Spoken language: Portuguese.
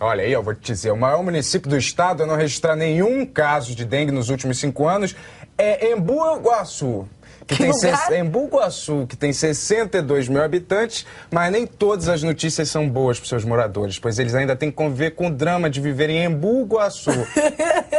Olha aí, eu vou te dizer, o maior município do estado a não registrar nenhum caso de dengue nos últimos cinco anos é Embu guaçu Que, que tem Embu Guaçu, que tem 62 mil habitantes, mas nem todas as notícias são boas para seus moradores, pois eles ainda têm que conviver com o drama de viver em Embu Guaçu.